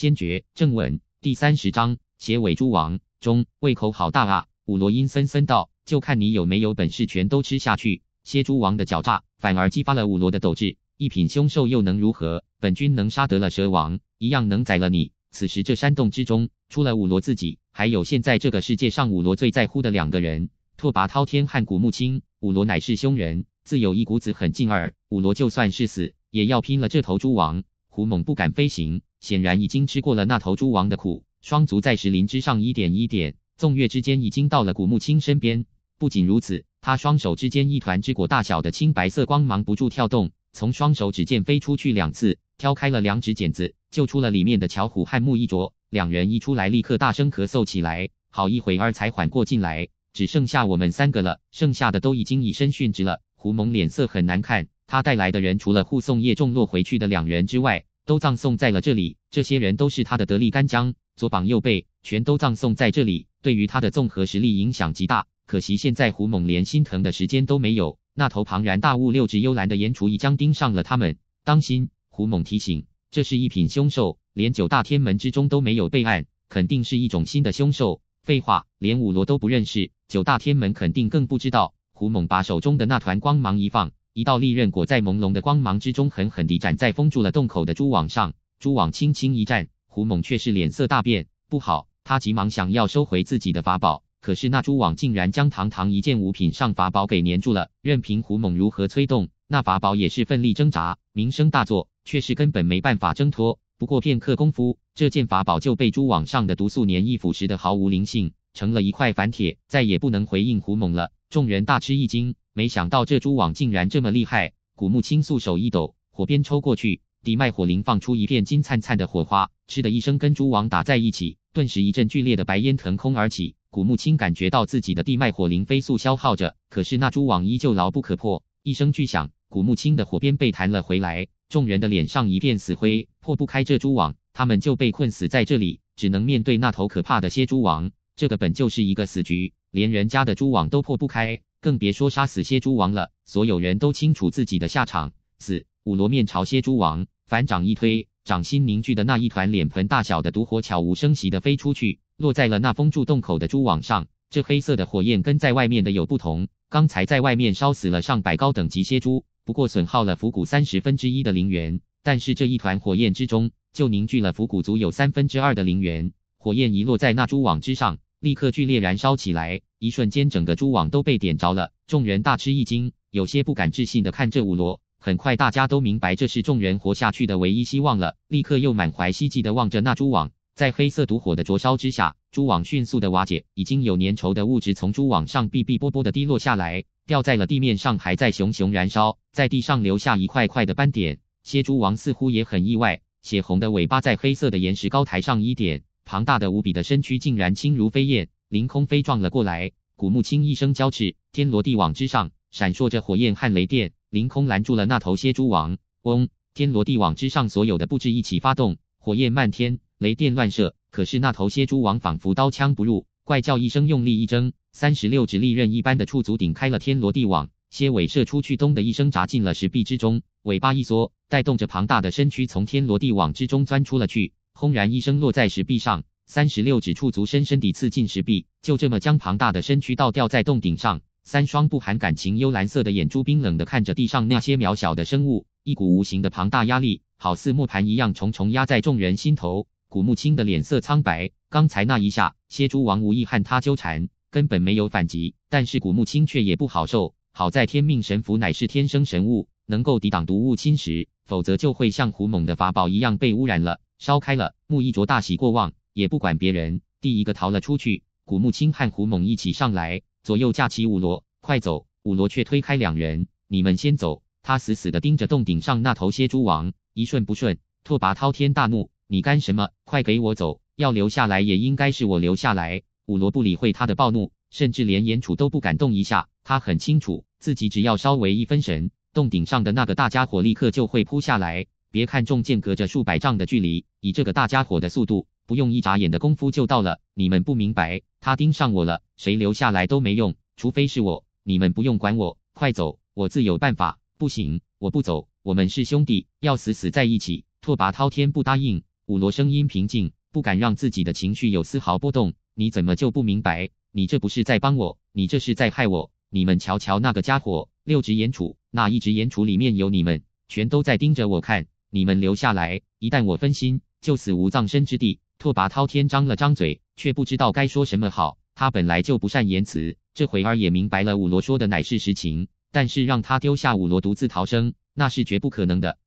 坚决，正稳第三十章：蝎尾蛛王中胃口好大啊！五罗阴森森道：“就看你有没有本事全都吃下去。”蝎蛛王的狡诈反而激发了五罗的斗志。一品凶兽又能如何？本君能杀得了蛇王，一样能宰了你。此时这山洞之中，除了五罗自己，还有现在这个世界上五罗最在乎的两个人——拓跋滔天和古木青。五罗乃是凶人，自有一股子狠劲儿。五罗就算是死，也要拼了这头猪王。胡猛不敢飞行。显然已经吃过了那头猪王的苦，双足在石林之上一点一点，纵跃之间已经到了古木青身边。不仅如此，他双手之间一团之果大小的青白色光芒不住跳动，从双手指尖飞出去两次，挑开了两指剪子，救出了里面的巧虎和木一卓。两人一出来，立刻大声咳嗽起来，好一会儿才缓过劲来。只剩下我们三个了，剩下的都已经以身殉职了。胡蒙脸色很难看，他带来的人除了护送叶仲洛回去的两人之外。都葬送在了这里，这些人都是他的得力干将，左膀右臂，全都葬送在这里，对于他的综合实力影响极大。可惜现在胡猛连心疼的时间都没有，那头庞然大物六指幽兰的岩雏已将盯上了他们，当心！胡猛提醒，这是一品凶兽，连九大天门之中都没有备案，肯定是一种新的凶兽。废话，连五罗都不认识，九大天门肯定更不知道。胡猛把手中的那团光芒一放。一道利刃裹在朦胧的光芒之中，狠狠地斩在封住了洞口的蛛网上。蛛网轻轻一颤，胡猛却是脸色大变，不好！他急忙想要收回自己的法宝，可是那蛛网竟然将堂堂一件五品上法宝给粘住了。任凭胡猛如何催动，那法宝也是奋力挣扎，名声大作，却是根本没办法挣脱。不过片刻功夫，这件法宝就被蛛网上的毒素粘液腐蚀的毫无灵性，成了一块凡铁，再也不能回应胡猛了。众人大吃一惊，没想到这蛛网竟然这么厉害。古木青素手一抖，火鞭抽过去，地脉火灵放出一片金灿灿的火花，嗤的一声跟蛛网打在一起，顿时一阵剧烈的白烟腾空而起。古木青感觉到自己的地脉火灵飞速消耗着，可是那蛛网依旧牢不可破。一声巨响，古木青的火鞭被弹了回来，众人的脸上一片死灰，破不开这蛛网，他们就被困死在这里，只能面对那头可怕的蝎蛛王。这个本就是一个死局，连人家的蛛网都破不开，更别说杀死蝎蛛王了。所有人都清楚自己的下场，死。五罗面朝蝎蛛王，反掌一推，掌心凝聚的那一团脸盆大小的毒火，悄无声息的飞出去，落在了那封住洞口的蛛网上。这黑色的火焰跟在外面的有不同，刚才在外面烧死了上百高等级蝎蛛，不过损耗了腐骨三十分之一的灵元，但是这一团火焰之中就凝聚了腐骨足有三分之二的灵元。火焰遗落在那蛛网之上。立刻剧烈燃烧起来，一瞬间，整个蛛网都被点着了。众人大吃一惊，有些不敢置信的看这五罗。很快，大家都明白这是众人活下去的唯一希望了，立刻又满怀希冀的望着那蛛网。在黑色毒火的灼烧之下，蛛网迅速的瓦解，已经有粘稠的物质从蛛网上哔哔啵啵的滴落下来，掉在了地面上，还在熊熊燃烧，在地上留下一块块的斑点。蝎蛛王似乎也很意外，血红的尾巴在黑色的岩石高台上一点。庞大的无比的身躯竟然轻如飞燕，凌空飞撞了过来。古木青一声娇斥，天罗地网之上闪烁着火焰和雷电，凌空拦住了那头蝎蛛王。嗡！天罗地网之上所有的布置一起发动，火焰漫天，雷电乱射。可是那头蝎蛛王仿佛刀枪不入，怪叫一声，用力一挣，三十六只利刃一般的触足顶开了天罗地网，蝎尾射出去，咚的一声砸进了石壁之中，尾巴一缩，带动着庞大的身躯从天罗地网之中钻出了去。轰然一声，落在石壁上，三十六指触足，深深地刺进石壁，就这么将庞大的身躯倒吊在洞顶上。三双不含感情幽蓝色的眼珠，冰冷地看着地上那些渺小的生物，一股无形的庞大压力，好似磨盘一样重重压在众人心头。古木青的脸色苍白，刚才那一下，蝎蛛王无意和他纠缠，根本没有反击，但是古木青却也不好受。好在天命神符乃是天生神物，能够抵挡毒物侵蚀，否则就会像胡猛的法宝一样被污染了。烧开了，木一卓大喜过望，也不管别人，第一个逃了出去。古木青和胡猛一起上来，左右架起五罗，快走！五罗却推开两人，你们先走。他死死地盯着洞顶上那头蝎蛛王，一瞬不瞬。拓跋滔天大怒：“你干什么？快给我走！要留下来也应该是我留下来。”五罗不理会他的暴怒，甚至连眼楚都不敢动一下。他很清楚，自己只要稍微一分神，洞顶上的那个大家伙立刻就会扑下来。别看中间隔着数百丈的距离，以这个大家伙的速度，不用一眨眼的功夫就到了。你们不明白，他盯上我了，谁留下来都没用，除非是我。你们不用管我，快走，我自有办法。不行，我不走，我们是兄弟，要死死在一起。拓跋滔天不答应，五罗声音平静，不敢让自己的情绪有丝毫波动。你怎么就不明白？你这不是在帮我，你这是在害我。你们瞧瞧那个家伙，六只眼杵，那一只眼杵里面有你们，全都在盯着我看。你们留下来，一旦我分心，就死无葬身之地。拓跋滔天张了张嘴，却不知道该说什么好。他本来就不善言辞，这会儿也明白了五罗说的乃是实情，但是让他丢下五罗独自逃生，那是绝不可能的。